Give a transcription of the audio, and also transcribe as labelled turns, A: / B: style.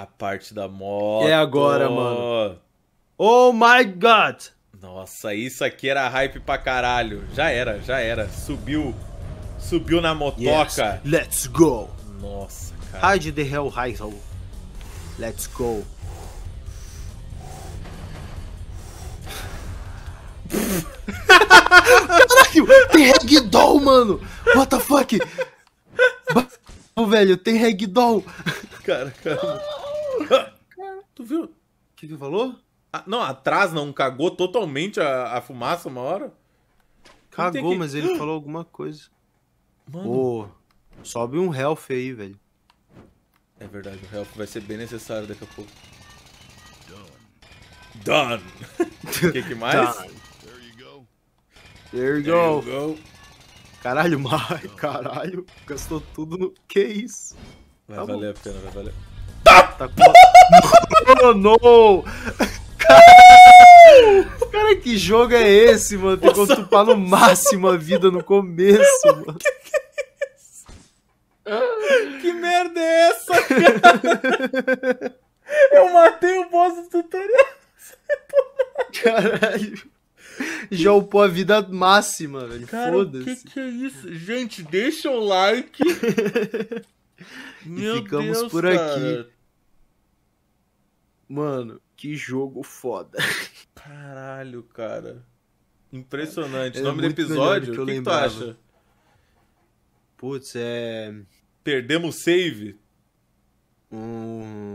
A: A parte da moto. É agora, mano. Oh my god! Nossa, isso aqui era hype pra caralho. Já era, já era. Subiu. Subiu na motoca. Yes, let's go! Nossa, cara. Hide the hell, high Let's go. Caralho, tem ragdoll, mano. What the fuck? velho, tem ragdoll. Cara, cara tu viu? O que que falou? não, atrás não, cagou totalmente a, a fumaça uma hora. Cagou, que... mas ele falou alguma coisa. Mano. sobe um health aí, velho. É verdade, o health vai ser bem necessário daqui a pouco. Done! O que, que mais? There you go. There you go. Caralho, Mai, caralho. Gastou tudo no. Que isso? Vai tá valer bom. a pena, vai valer tá com. Cara, que jogo é esse, mano? Tem que ocupar no máximo a vida no começo, mano. Que, que, é que merda é essa, cara? Eu matei o boss do tutorial. Caralho. Já upou a vida máxima, velho. Foda-se. Que que é isso? Gente, deixa o like. e ficamos Deus, por cara. aqui. Mano, que jogo foda. Caralho, cara. Impressionante. É Nome do episódio? Que o que, que tu acha? Putz, é. Perdemos save? Hum.